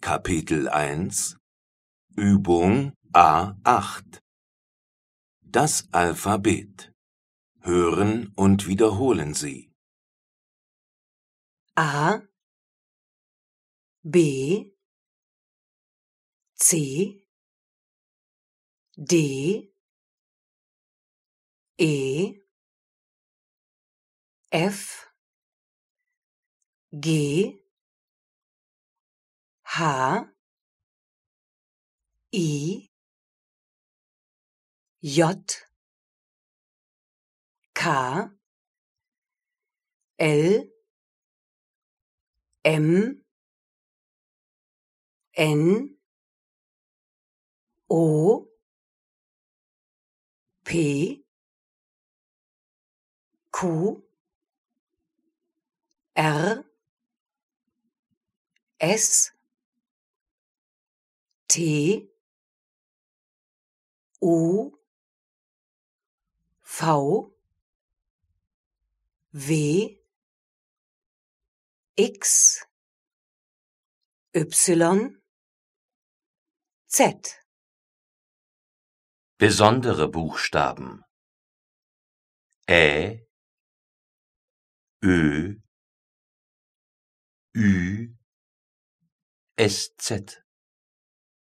Kapitel 1 Übung A8 Das Alphabet Hören und wiederholen Sie. A B C D E F G H I J K L M N O P Q R S T O V W X Y Z Besondere Buchstaben Ä Ö Ü SZ